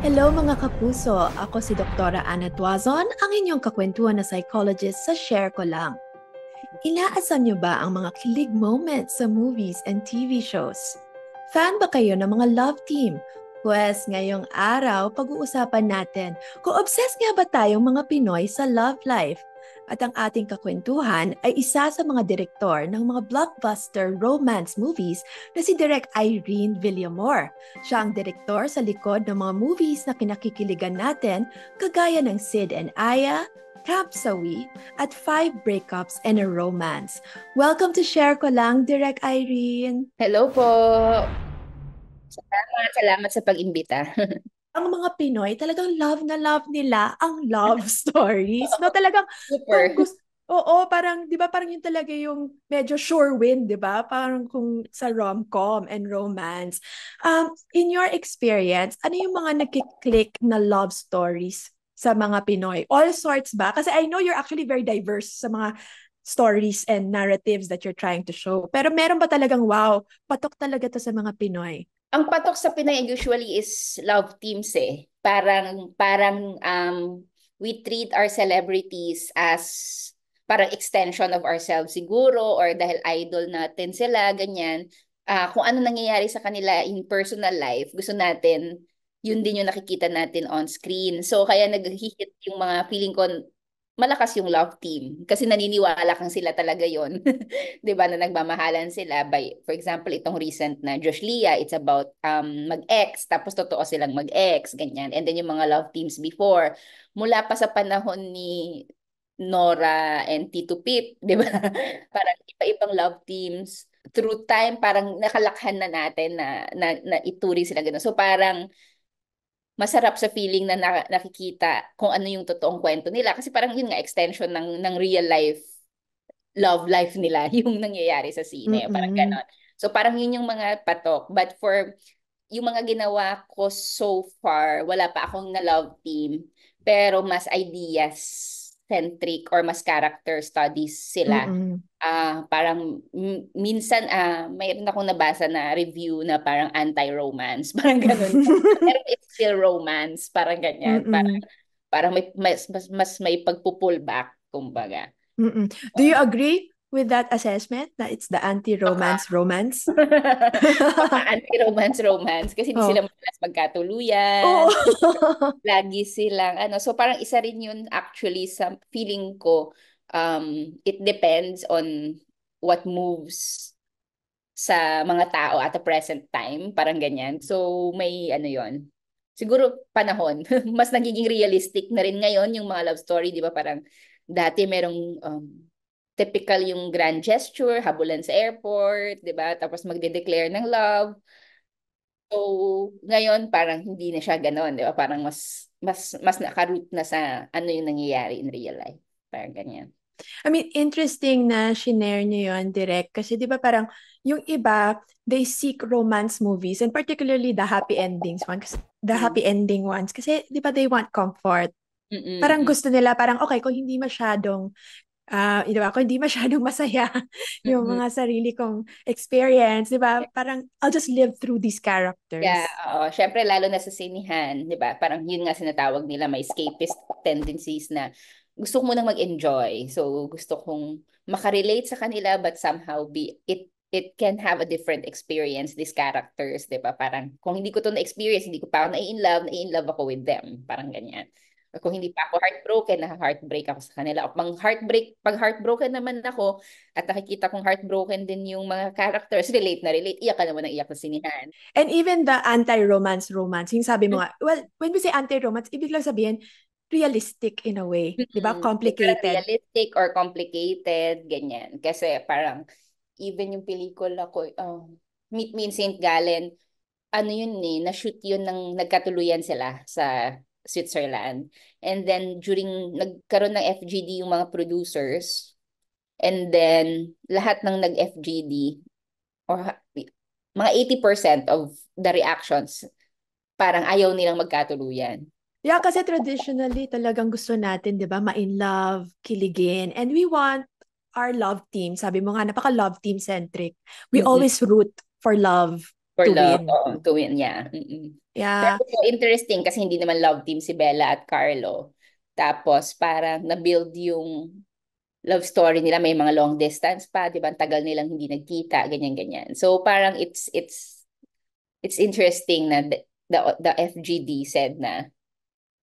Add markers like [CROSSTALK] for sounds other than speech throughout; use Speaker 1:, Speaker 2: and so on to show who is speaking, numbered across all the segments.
Speaker 1: Hello mga kapuso! Ako si Dr. Ana Tuazon, ang inyong kakwentuhan na psychologist sa Share Ko Lang. Inaasam niyo ba ang mga kilig moments sa movies and TV shows? Fan ba kayo ng mga love team? Pwes ngayong araw, pag-uusapan natin kung obsessed nga ba tayong mga Pinoy sa love life at ang ating kakwentuhan ay isa sa mga direktor ng mga blockbuster romance movies na si Direk Irene Villamor. Siya ang direktor sa likod ng mga movies na kinakikiligan natin kagaya ng Sid and Aya, Kapsawi, at Five Breakups and a Romance. Welcome to Share Ko Lang, Direk Irene! Hello po! Salamat, salamat sa pag-imbita. [LAUGHS] ang mga Pinoy, talagang love na love nila ang love [LAUGHS] stories. No, talagang super. Gusto, oo, parang 'di ba parang yun talaga yung medyo sure win, 'di ba? Parang kung sa rom-com and romance. Um, in your experience, ano yung mga nakiklik na love stories sa mga Pinoy? All sorts ba? Kasi I know you're actually very diverse sa mga stories and narratives that you're trying to show. Pero meron ba talagang wow, patok talaga to sa mga Pinoy?
Speaker 2: ang patok sa Pinay usually is love teams eh. Parang parang um we treat our celebrities as parang extension of ourselves siguro or dahil idol natin sila ganyan. Uh, kung ano nangyayari sa kanila in personal life, gusto natin yun din yung nakikita natin on screen. So kaya naghihit yung mga feeling ko malakas yung love team kasi naniniwala kang sila talaga yon [LAUGHS] 'di ba na nagmamahalan sila by for example itong recent na Josh Leah it's about um mag-ex tapos totoo silang mag-ex ganyan and then yung mga love teams before mula pa sa panahon ni Nora and Tito Pip [LAUGHS] 'di ba parang iba-ibang love teams through time parang nakalakhan na natin na na, na ituri sila ganun so parang masarap sa feeling na, na nakikita kung ano yung totoong kwento nila. Kasi parang yun nga, extension ng, ng real life, love life nila, [LAUGHS] yung nangyayari sa sine. Mm-hmm. Parang ganon. So parang yun yung mga patok. But for yung mga ginawa ko so far, wala pa akong na love team, pero mas ideas centric or mas character studies sila. Mm-hmm. Uh, parang m- minsan uh, mayroon akong nabasa na review na parang anti-romance, [LAUGHS] parang ganun. [LAUGHS] Pero it's still romance, parang ganyan. Mm-hmm. Parang, parang may, mas, mas, may pagpo-pull back, kumbaga.
Speaker 1: Mm-mm. Do you agree? with that assessment na it's the anti-romance Baka. romance? [LAUGHS]
Speaker 2: [LAUGHS] anti-romance romance kasi hindi oh. sila madalas magkatuluyan. Oh. [LAUGHS] lagi silang ano. So parang isa rin yun actually sa feeling ko um, it depends on what moves sa mga tao at the present time. Parang ganyan. So may ano yon Siguro panahon. mas nagiging realistic na rin ngayon yung mga love story. Di ba parang dati merong um, typical yung grand gesture, habulan sa airport, 'di ba? Tapos magde-declare ng love. So, ngayon parang hindi na siya ganoon, 'di ba? Parang mas mas mas nakaroot na sa ano yung nangyayari in real life. Parang ganyan.
Speaker 1: I mean, interesting na shinare niyo yon direct kasi di ba parang yung iba, they seek romance movies and particularly the happy endings one kasi the mm-hmm. happy ending ones kasi di ba they want comfort. Mm-mm. Parang gusto nila, parang okay, kung hindi masyadong uh, you know, ako hindi masyadong [LAUGHS] masaya yung mm-hmm. mga sarili kong experience, di ba? Parang, I'll just live through these
Speaker 2: characters. Yeah, oo. Siyempre, lalo na sa sinihan, di ba? Parang yun nga sinatawag nila, may escapist tendencies na gusto ko munang mag-enjoy. So, gusto kong makarelate sa kanila but somehow be it it can have a different experience these characters, 'di ba? Parang kung hindi ko 'to na-experience, hindi ko pa ako na-in love, na-in love ako with them, parang ganyan. Kung hindi pa ako heartbroken, na-heartbreak ako sa kanila. O pang heartbreak, pag heartbroken naman ako, at nakikita kong heartbroken din yung mga characters, [LAUGHS] relate na relate, iyak ka naman ng iyak na sinihan.
Speaker 1: And even the anti-romance romance, yung sabi mo nga,
Speaker 2: mm-hmm. well, when we say anti-romance, ibig lang sabihin,
Speaker 1: realistic in a way, mm-hmm. 'di ba? Mm-hmm. Complicated.
Speaker 2: Realistic or complicated, ganyan. Kasi parang even yung pelikula ko, um, Meet Me in St. Gallen, ano yun ni, eh, na-shoot yun ng nagkatuluyan sila sa Switzerland. And then during nagkaroon ng FGD yung mga producers and then lahat ng nag-FGD or mga 80% of the reactions parang ayaw nilang magkatuluyan.
Speaker 1: Yeah, kasi traditionally talagang gusto natin, 'di ba, ma-in love, kiligin, and we want our love team. Sabi mo nga napaka love team centric. We mm-hmm. always root for love For to love, win. Oh, to
Speaker 2: win, yeah. Mm-mm. Yeah. Pero interesting kasi hindi naman love team si Bella at Carlo. Tapos parang na-build yung love story nila may mga long distance pa, 'di ba? tagal nilang hindi nagkita, ganyan ganyan. So parang it's it's it's interesting na the the, the FGD said na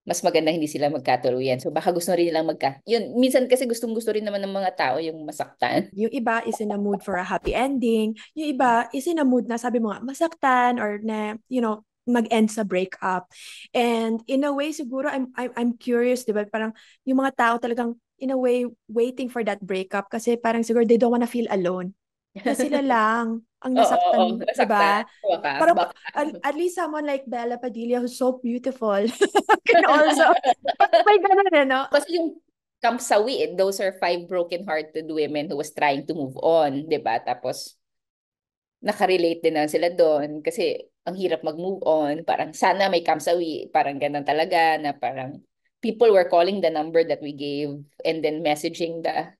Speaker 2: mas maganda hindi sila magkatuluyan. So baka gusto rin nilang magka... Yun, minsan kasi gustong gusto rin naman ng mga tao yung masaktan.
Speaker 1: [LAUGHS] Yung iba is in a mood for a happy ending. Yung iba is in a mood na sabi mo nga masaktan or na, you know, mag-end sa breakup. And in a way, siguro, I'm, I'm, I'm curious, di ba? Parang yung mga tao talagang, in a way, waiting for that breakup kasi parang siguro they don't wanna feel alone.
Speaker 2: Na sila [LAUGHS]
Speaker 1: lang ang nasaktan, oh, oh, oh. Nasaktan.
Speaker 2: diba? Waka,
Speaker 1: At, [LAUGHS] at least someone like Bella Padilla who's so beautiful [LAUGHS] can also, [LAUGHS]
Speaker 2: may ganun eh, no? Kasi yung Kamsawi, eh, those are five broken-hearted women who was trying to move on, di ba? Tapos, nakarelate din lang sila doon kasi ang hirap mag-move on. Parang sana may Kamsawi, parang ganun talaga na parang people were calling the number that we gave and then messaging the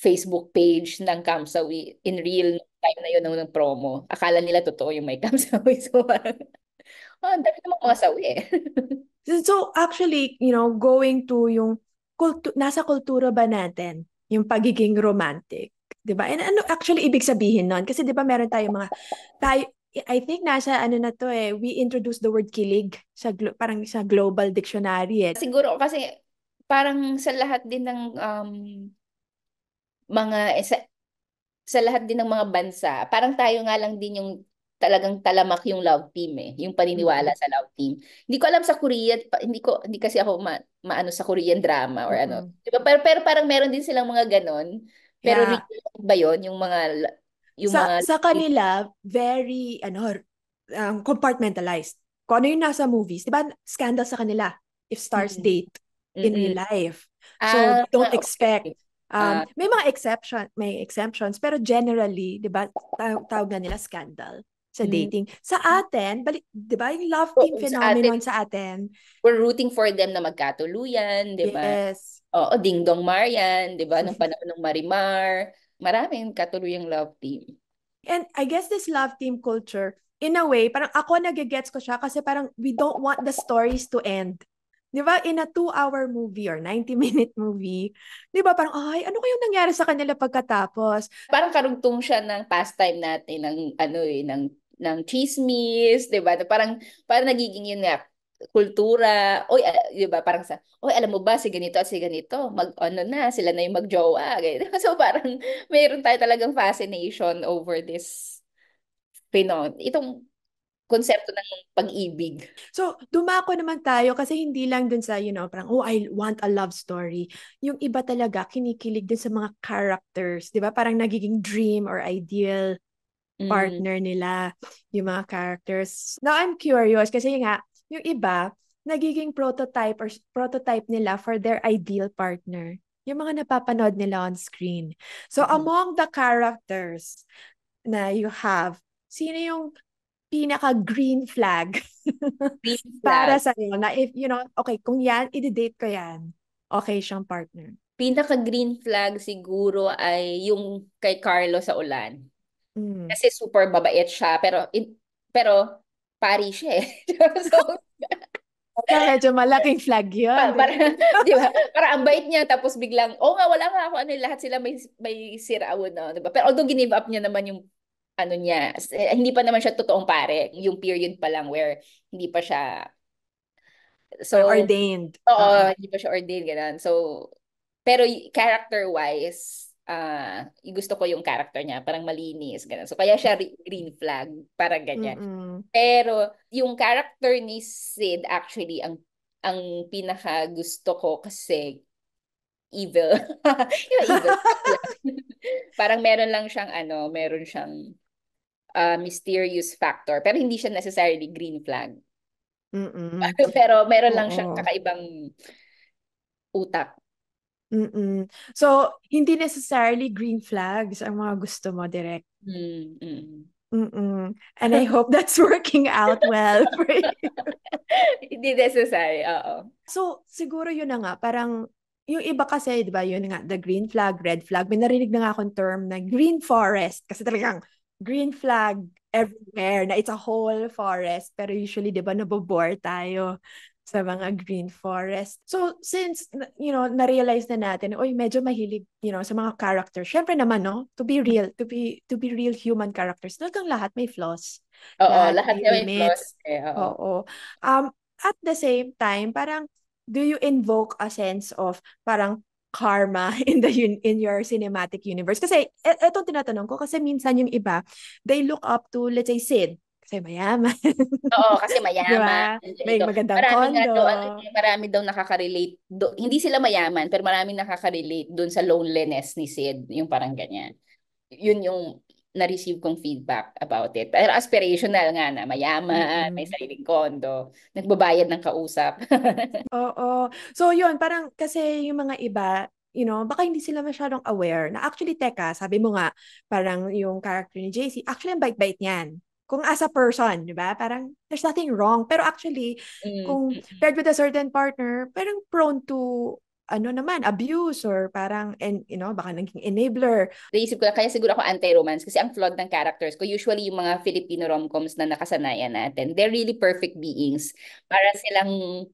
Speaker 2: Facebook page ng Kamsawi in real time na yun ng promo. Akala nila totoo yung may cam [LAUGHS] sawi. So oh, ang dami namang mga sawi eh. [LAUGHS] so actually,
Speaker 1: you know, going to yung, kultu- nasa kultura ba natin yung pagiging romantic? 'di ba? And ano actually ibig sabihin noon? Kasi 'di ba meron tayong mga [LAUGHS] tayo I think nasa ano na to eh, we introduced the word kilig sa glo- parang sa global dictionary eh.
Speaker 2: Siguro kasi parang sa lahat din ng um, mga sa sa lahat din ng mga bansa, parang tayo nga lang din yung talagang talamak yung love team eh, yung paniniwala mm-hmm. sa love team. Hindi ko alam sa Korea, hindi ko hindi kasi ako ma, maano sa Korean drama or ano. mm-hmm. ano. Diba? Pero, pero parang meron din silang mga ganon. Pero yeah. real ba 'yon yung mga yung sa, mga sa kanila very ano
Speaker 1: um, compartmentalized. Kung ano yung nasa movies, 'di ba? Scandal sa kanila if stars mm-hmm. date mm-hmm. in real mm-hmm. life. So ah, don't expect okay. Ah, um, uh, may mga exception, may exemptions, pero generally, 'di ba, tawag na nila scandal sa hmm. dating. Mm.
Speaker 2: Sa atin, bali, 'di ba, yung love team oh, phenomenon sa atin, sa atin, we're rooting for them na magkatuluyan, 'di ba? Yes. Oo, Ding Dong Marian, 'di ba, nung [LAUGHS] panahon ng Marimar, maraming katuluyang love team. And I guess this love team culture, in
Speaker 1: a way, parang ako nagegets ko siya kasi parang we don't want the stories to end. 'Di ba? In
Speaker 2: a two-hour movie or 90-minute movie, 'di ba parang ay ano kayong nangyari sa kanila pagkatapos? Parang karugtong siya ng pastime natin ng ano eh ng ng chismis, 'di ba? Parang parang nagiging yun nga kultura. Oy, uh, 'di ba? Parang sa, oy, alam mo ba si ganito at si ganito, mag ano na, sila na 'yung magjowa. [LAUGHS] Ganyan. So parang mayroon tayo talagang fascination over this phenomenon. Itong konsepto ng pag-ibig. So, dumako naman tayo kasi hindi lang dun sa, you
Speaker 1: know, parang, oh, I want a love story. Yung iba talaga, kinikilig dun sa mga characters, di ba? Parang nagiging dream or ideal mm. partner nila, yung mga characters. Now, I'm curious kasi nga, yung iba, nagiging prototype or prototype nila for their ideal partner. Yung mga napapanood nila on screen. So, mm among the characters na you have, sino yung pinaka-green flag,
Speaker 2: [LAUGHS] para sa para
Speaker 1: na if, you know, okay, kung yan, i-date ko yan, okay siyang partner.
Speaker 2: Pinaka-green flag siguro ay yung kay Carlo sa ulan. Mm. Kasi super babait siya, pero in, pero pari siya eh. [LAUGHS] so,
Speaker 1: Okay, [LAUGHS] medyo malaking flag yun. para,
Speaker 2: di ba? Para ang bait niya, tapos biglang, oh nga, wala nga ako, ano, lahat sila may, may sirao ano, na, di ba? Pero although ginive up niya naman yung ano niya, eh, hindi pa naman siya totoong pare. Yung period pa lang where hindi pa siya So, ordained. Oo, uh-huh. hindi pa siya ordained, ganun. So, pero character-wise, uh, gusto ko yung character niya, parang malinis, ganun. So, kaya siya green flag, parang ganyan. Mm-mm. Pero, yung character ni Sid, actually, ang ang pinaka gusto ko kasi evil. [LAUGHS] yung evil. [LAUGHS] parang meron lang siyang ano, meron siyang uh, mysterious factor. Pero hindi siya necessarily green flag.
Speaker 1: Mm-mm. [LAUGHS]
Speaker 2: Pero meron lang siyang kakaibang utak.
Speaker 1: Mm-mm. So, hindi necessarily green flags ang mga gusto mo direct.
Speaker 2: Mm-mm.
Speaker 1: Mm-mm. And I hope that's [LAUGHS] working out well for you.
Speaker 2: [LAUGHS] Hindi necessary, oo. So,
Speaker 1: siguro yun na nga, parang yung iba kasi, di ba, yun nga, the green flag, red flag. May narinig na nga akong term na green forest. Kasi talagang green flag everywhere na it's a whole forest pero usually 'di ba nabobore tayo sa mga green forest. So since you know na-realize na natin, oy medyo mahilig you know sa mga characters. Syempre naman no, to be real, to be to be real human characters. Talagang lahat may flaws. Oo, lahat, lahat may, may flaws. Eh, oo. oo. Um at the same time, parang do you invoke a sense of parang karma [LAUGHS] in the in your cinematic universe kasi e, etong tinatanong ko kasi minsan yung iba they look up to let's say Sid kasi
Speaker 2: mayaman. Oo, [LAUGHS] kasi mayaman. Diba? May magandang marami condo. Daw, ano, marami daw nakaka-relate. Do, hindi sila mayaman, pero marami nakaka-relate doon sa loneliness ni Sid. Yung parang ganyan. Yun yung na-receive kong feedback about it. Pero aspirational nga na, mayaman, mm-hmm. may sariling kondo, nagbabayad ng kausap.
Speaker 1: [LAUGHS] Oo. So yun, parang kasi yung mga iba, you know, baka hindi sila masyadong aware na actually, teka, sabi mo nga, parang yung character ni JC, actually, ang bait-bait niyan. Kung as a person, di ba? Parang, there's nothing wrong. Pero actually, mm. kung mm, mm. paired with a certain partner, parang
Speaker 2: prone to ano naman, abuse or parang, and, you know, baka naging enabler. Naisip ko na, kaya siguro ako anti-romance kasi ang flawed ng characters ko, usually yung mga Filipino rom-coms na nakasanayan natin, they're really perfect beings. Para silang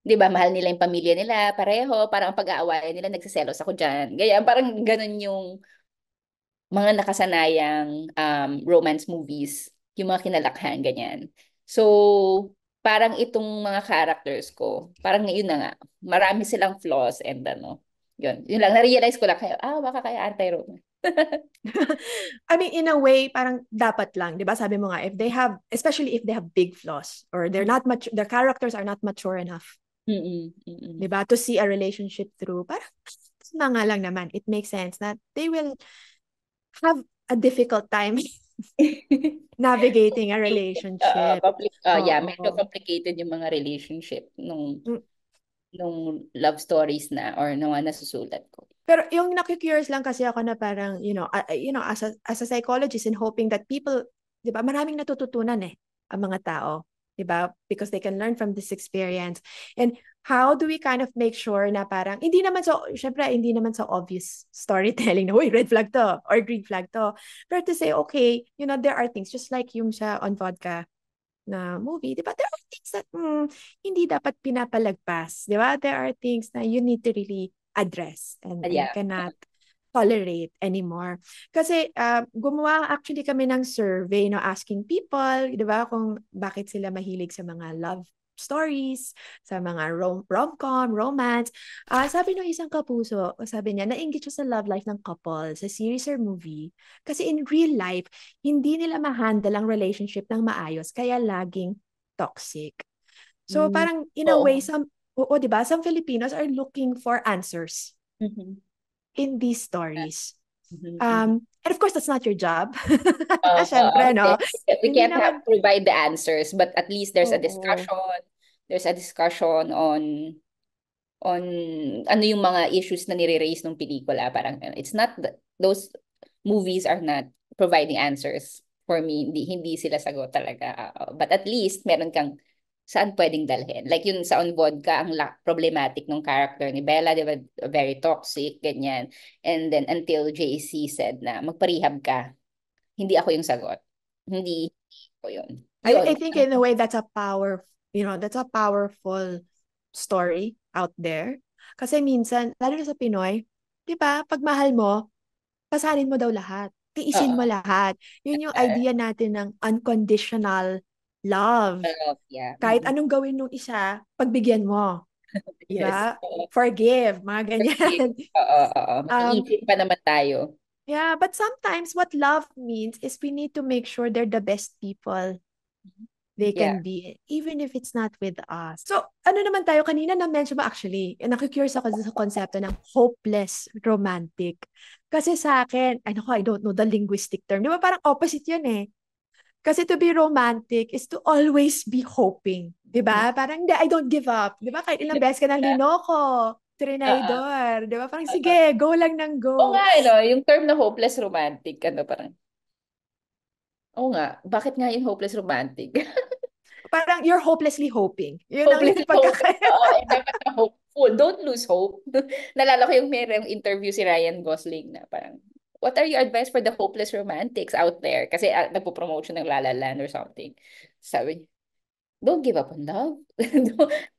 Speaker 2: 'di ba, mahal nila yung pamilya nila, pareho, parang ang pag aaway nila, nagseselos ako diyan. Kaya parang ganun yung mga nakasanayang um, romance movies, yung mga kinalakhan, ganyan. So, parang itong mga characters ko, parang yun na nga, marami silang flaws and ano, yun. Yun lang, na-realize ko lang kayo, ah, baka kaya anti-Roma. [LAUGHS]
Speaker 1: I mean, in a way, parang dapat lang, di ba? Sabi mo nga, if they have, especially if they have big flaws or they're not mature, their characters are not mature enough.
Speaker 2: Mm-mm, Di
Speaker 1: ba? To see a relationship through, parang mga lang naman, it makes sense that they will have a difficult time [LAUGHS] [LAUGHS]
Speaker 2: navigating a relationship.
Speaker 1: Uh, ah, compli- uh, ah, oh, yeah, medyo
Speaker 2: complicated yung mga relationship nung mm. nung love stories na or nung nasusulat ko.
Speaker 1: Pero yung naku lang kasi ako na parang, you know, uh, you know, as a, as a psychologist in hoping that people, 'di ba, maraming natututunan eh ang mga tao 'di diba? Because they can learn from this experience. And how do we kind of make sure na parang hindi naman so syempre hindi naman so obvious storytelling na [LAUGHS] red flag to or green flag to. But to say okay, you know there are things just like yung sa on vodka na movie, 'di diba? There are things that mm, hindi dapat pinapalagpas, 'di ba? There are things na you need to really address and yeah. you cannot tolerate anymore. Kasi uh, gumawa actually kami ng survey, no, asking people, di ba, kung bakit sila mahilig sa mga love stories, sa mga rom- com romance. Uh, sabi no isang kapuso, sabi niya, na nainggit siya sa love life ng couple, sa series or movie. Kasi in real life, hindi nila ma-handle ang relationship ng maayos, kaya laging toxic. So mm. parang in a Oo. way, some, oo, di ba? Some Filipinos are looking for answers. Mm-hmm in these stories. Mm-hmm, mm-hmm. Um, and of course, that's not your
Speaker 2: job. [LAUGHS] Uh, Siyempre, no? We can't have, provide the answers, but at least there's a discussion. There's a discussion on on ano yung mga issues na nire-raise ng pelikula. Parang uh, it's not, those movies are not providing answers for me. Hindi, hindi sila sagot talaga. Uh, but at least meron kang saan pwedeng dalhin. Like yun sa On ka, ang problematic ng character ni Bella, di ba? Very toxic, ganyan. And then until JC said na, magparehab ka. Hindi ako yung sagot. Hindi ko yun. I, I think in a way
Speaker 1: that's a power, you know, that's a powerful story out there. Kasi minsan, lalo na sa Pinoy, di ba, pag mahal mo, pasanin mo daw lahat. Tiisin uh mo lahat. Yun yung idea natin ng unconditional love. love yeah. Kahit mm-hmm. anong gawin nung isa, pagbigyan mo.
Speaker 2: [LAUGHS] yes. Diba?
Speaker 1: Forgive, mga ganyan.
Speaker 2: [LAUGHS] Oo, oo. Maiisip um, pa naman tayo.
Speaker 1: Yeah, but sometimes what love means is we need to make sure they're the best people mm-hmm. they can yeah. be, even if it's not with us. So, ano naman tayo, kanina na-mention ba actually, nakikurious ako sa konsepto ng hopeless romantic. Kasi sa akin, ano ko, I don't know the linguistic term. Di ba parang opposite yun eh. Kasi to be romantic is to always be hoping. Di ba? Mm. Parang, I don't give up. Di ba? Kahit ilang beses ka nang linoko. Trinidor.
Speaker 2: Uh-huh. Di ba? Parang, sige, go lang ng go. Oo nga, ano, yung term na hopeless romantic, ano, parang, oo nga, bakit nga yung hopeless romantic? [LAUGHS] parang, you're hopelessly hoping. Yun hopelessly ang [LAUGHS] pagkakaya. Oo, oh, hopeful. Don't lose hope. [LAUGHS] Nalala ko yung meron yung interview si Ryan Gosling na parang, what are your advice for the hopeless romantics out there? Kasi uh, nagpo-promotion ng La La Land or something. Sabi niya, don't give up on love. [LAUGHS]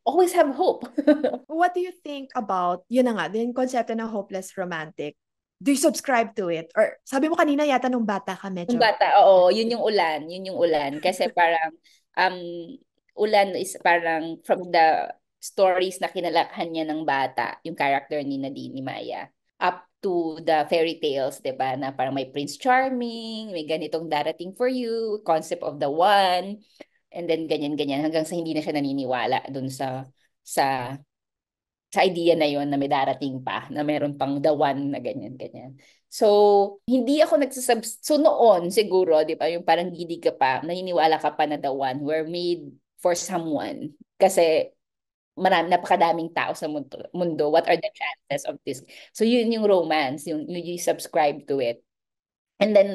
Speaker 2: Always have hope. [LAUGHS]
Speaker 1: what do you think about, yun na nga, yung konsepto ng hopeless romantic? Do you subscribe to it? Or sabi mo kanina yata nung bata ka medyo. Nung
Speaker 2: bata, oo. Yun yung ulan. Yun yung ulan. Kasi parang, um, ulan is parang from the stories na kinalakhan niya ng bata, yung character ni Nadine, ni Maya, up to the fairy tales, 'di ba? Na parang may Prince Charming, may ganitong darating for you, concept of the one, and then ganyan-ganyan hanggang sa hindi na siya naniniwala dun sa sa sa idea na yon na may darating pa, na meron pang the one na ganyan-ganyan. So, hindi ako nagsasub... So, noon siguro, di ba, yung parang gidi ka pa, naniniwala ka pa na the one were made for someone. Kasi marami, napakadaming tao sa mundo, mundo, what are the chances of this? So yun yung romance, yung, you, you subscribe to it. And then,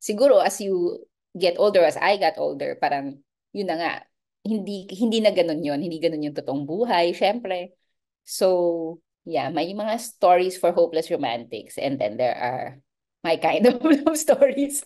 Speaker 2: siguro as you get older, as I got older, parang yun na nga, hindi, hindi na ganun yun, hindi ganun yung totoong buhay, syempre. So, yeah, may mga stories for hopeless romantics and then there are my kind of [LAUGHS] love
Speaker 1: stories.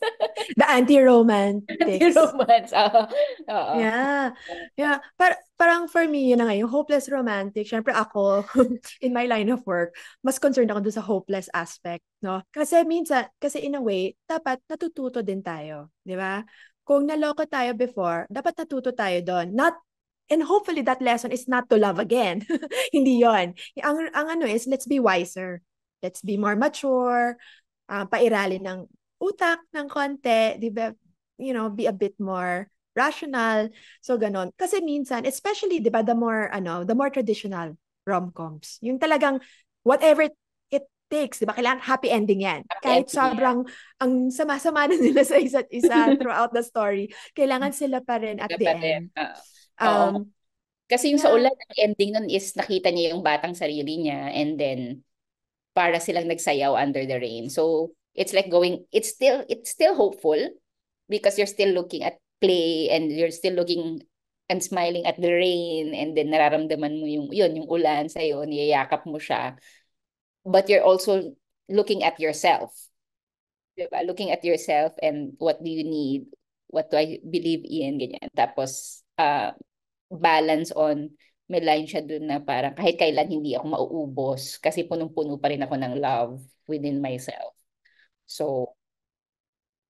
Speaker 1: the anti romantic
Speaker 2: Anti-romance. Uh, [LAUGHS] uh, yeah.
Speaker 1: Yeah. Par parang for me, yun na nga, yung hopeless romantic, syempre ako, [LAUGHS] in my line of work, mas concerned ako dun sa hopeless aspect, no? Kasi minsan, kasi in a way, dapat natututo din tayo, di ba? Kung naloko tayo before, dapat natuto tayo doon. Not And hopefully that lesson is not to love again. Hindi yon. Ang, ang ano is, let's be wiser let's be more mature, uh, ah, pairali ng utak ng konti, di ba, you know, be a bit more rational. So, ganun. Kasi minsan, especially, di ba, the more, ano, the more traditional rom-coms. Yung talagang, whatever it takes, di ba, kailangan happy ending yan. Happy Kahit ending sobrang, ang sama-sama na nila sa isa't isa [LAUGHS] throughout the story, kailangan sila pa
Speaker 2: rin at sila the end. Uh, um, oh. Kasi yung yeah. sa ulan, ang ending nun is nakita niya yung batang sarili niya and then para silang nagsayaw under the rain. So it's like going, it's still, it's still hopeful because you're still looking at play and you're still looking and smiling at the rain and then nararamdaman mo yung, yun, yung ulan sa'yo, niyayakap mo siya. But you're also looking at yourself. Diba? Looking at yourself and what do you need? What do I believe in? Ganyan. Tapos, uh, balance on may line siya dun na parang kahit kailan hindi ako mauubos kasi punong-puno pa rin ako ng love within myself. So,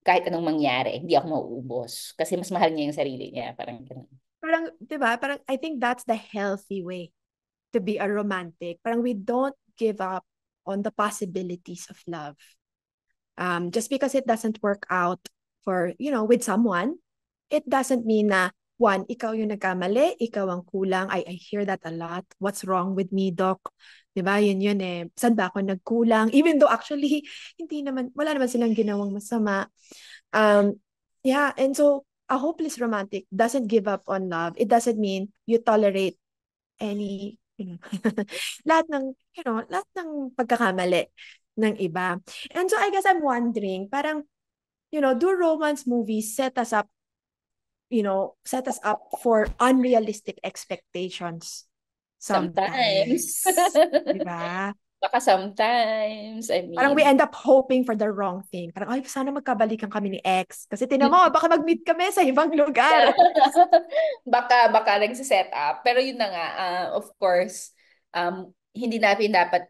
Speaker 2: kahit anong mangyari, hindi ako mauubos kasi mas mahal niya yung sarili niya. Parang ganun.
Speaker 1: Parang, di ba? Parang I think that's the healthy way to be a romantic. Parang we don't give up on the possibilities of love. Um, just because it doesn't work out for, you know, with someone, it doesn't mean na One, ikaw yung nagkamali, ikaw ang kulang. I, I hear that a lot. What's wrong with me, doc? Diba? Yun yun eh. Saan ba ako nagkulang? [LAUGHS] Even though actually, hindi naman, wala naman silang ginawang masama. Um, yeah, and so, a hopeless romantic doesn't give up on love. It doesn't mean you tolerate any, you know, [LAUGHS] lahat ng, you know, lahat ng pagkakamali ng iba. And so I guess I'm wondering, parang, you know, do romance movies set us up you know set us up for unrealistic expectations sometimes, sometimes.
Speaker 2: diba [LAUGHS] baka sometimes I mean parang we end
Speaker 1: up hoping for the wrong thing parang ay sana magkabalikan kami ni ex kasi tinan mo hmm. baka mag-meet kami sa ibang lugar
Speaker 2: [LAUGHS] baka baka nagse-set up pero yun na nga uh, of course um hindi natin dapat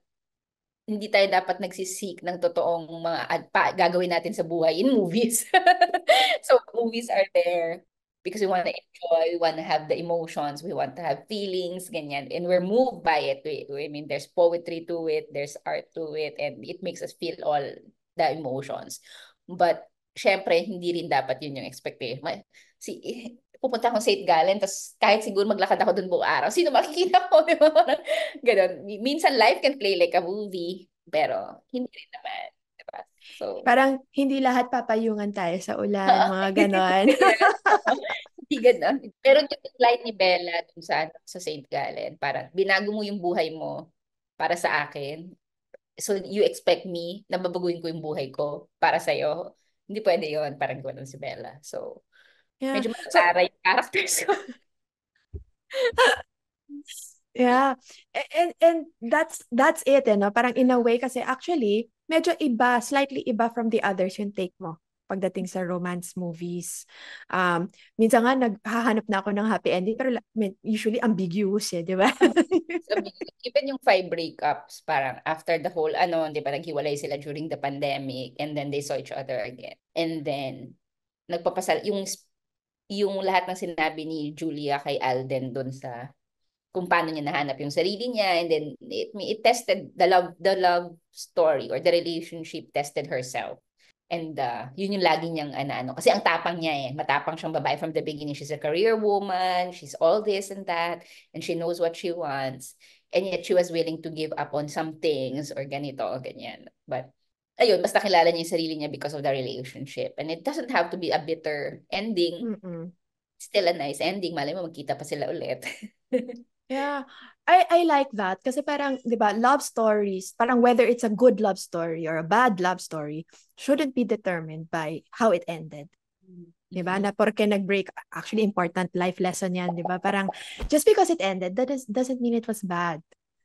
Speaker 2: hindi tayo dapat nagsisik ng totoong mga ad, pa, gagawin natin sa buhay in movies. [LAUGHS] so movies are there because we want to enjoy, we want to have the emotions, we want to have feelings, ganyan. And we're moved by it. We, I mean, there's poetry to it, there's art to it, and it makes us feel all the emotions. But, syempre, hindi rin dapat yun yung expectation. Si, [LAUGHS] pupunta akong St. Gallen, tapos kahit siguro maglakad ako dun buong araw, sino makikita ko? [LAUGHS] Ganon. Minsan, life can play like a movie, pero hindi rin naman. So,
Speaker 1: Parang hindi lahat papayungan tayo sa ulan, [LAUGHS] mga ganon.
Speaker 2: [LAUGHS] hindi ganon. Pero yung line ni Bella dun sa, ano, sa St. Gallen, parang binago mo yung buhay mo para sa akin. So you expect me na babaguhin ko yung buhay ko para sa iyo. Hindi pwede yon Parang ganoon si Bella. So, yeah. medyo masara yung characters ko. [LAUGHS]
Speaker 1: yeah. And, and, and that's, that's it, eh, no? Parang in a way, kasi actually, medyo iba, slightly iba from the others yung take mo pagdating sa romance movies. Um, minsan nga, naghahanap na ako ng happy ending, pero usually ambiguous eh, di ba? [LAUGHS]
Speaker 2: even yung five breakups, parang after the whole, ano, di ba, naghiwalay sila during the pandemic, and then they saw each other again. And then, nagpapasal, yung, yung lahat ng sinabi ni Julia kay Alden doon sa kung paano niya nahanap yung sarili niya and then it it tested the love the love story or the relationship tested herself and uh, yun yung lagi niyang ano, ano kasi ang tapang niya eh matapang siyang babae from the beginning she's a career woman she's all this and that and she knows what she wants and yet she was willing to give up on some things or ganito or ganyan but ayun basta kilala niya yung sarili niya because of the relationship and it doesn't have to be a bitter ending Mm-mm. still a nice ending malay mo magkita pa sila ulit
Speaker 1: [LAUGHS] Yeah. I, I like that kasi parang, ba, love stories, parang whether it's a good love story or a bad love story, shouldn't be determined by how it ended. Di ba? Mm-hmm. Na porque nagbreak break actually important life lesson ba? Parang, just because it ended, that is, doesn't mean it was bad.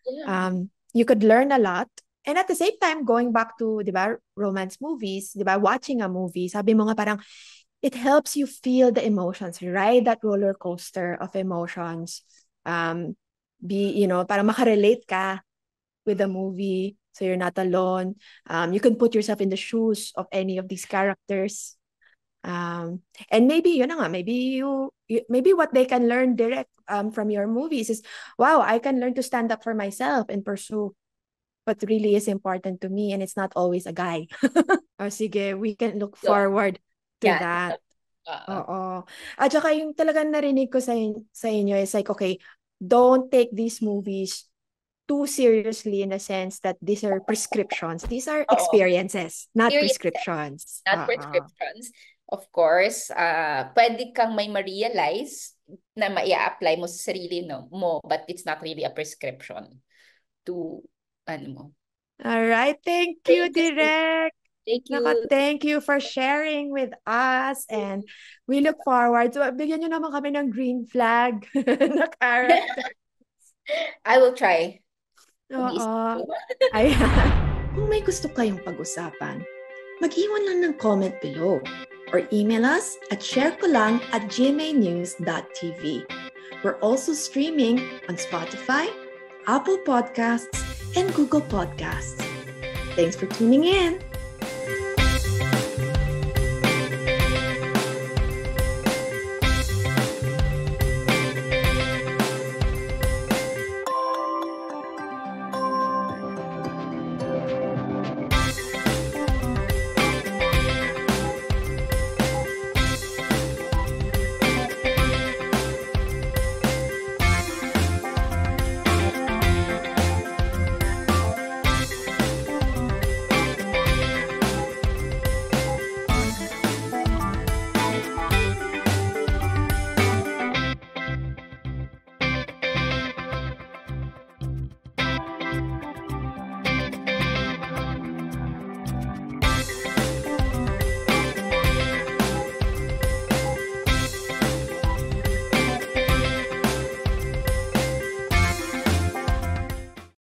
Speaker 1: Yeah. Um, you could learn a lot. And at the same time, going back to, di ba, romance movies, di ba, watching a movie, sabi mo nga parang, it helps you feel the emotions, ride that roller coaster of emotions um, be, you know, para makarelate ka with the movie so you're not alone. Um, you can put yourself in the shoes of any of these characters. Um, and maybe, yun nga, maybe you, you, maybe what they can learn direct um, from your movies is, wow, I can learn to stand up for myself and pursue what really is important to me. And it's not always a guy. [LAUGHS] oh, sige, we can look so, forward to yeah. that. Uh-oh. Oo. At saka yung talagang narinig ko sa, in- sa inyo is like, okay, don't take these movies too seriously in the sense that these are prescriptions. These are experiences, Uh-oh. not Seriously, prescriptions. Not Uh-oh. prescriptions.
Speaker 2: Of course, uh, pwede kang may ma-realize na maia-apply mo sa sarili no, mo, but it's not really a prescription to, ano mo.
Speaker 1: All right, thank you, Direk. Thank you. Naka, thank you for sharing with us and we look forward to so, bigyan niyo naman kami ng green flag [LAUGHS] na
Speaker 2: character. [LAUGHS]
Speaker 1: I will try.
Speaker 2: Oo. [LAUGHS] Ayan.
Speaker 1: Kung may gusto kayong pag-usapan, mag-iwan lang ng comment below or email us at sharekolang at gmanews.tv. We're also streaming on Spotify, Apple Podcasts, and Google Podcasts. Thanks for tuning in.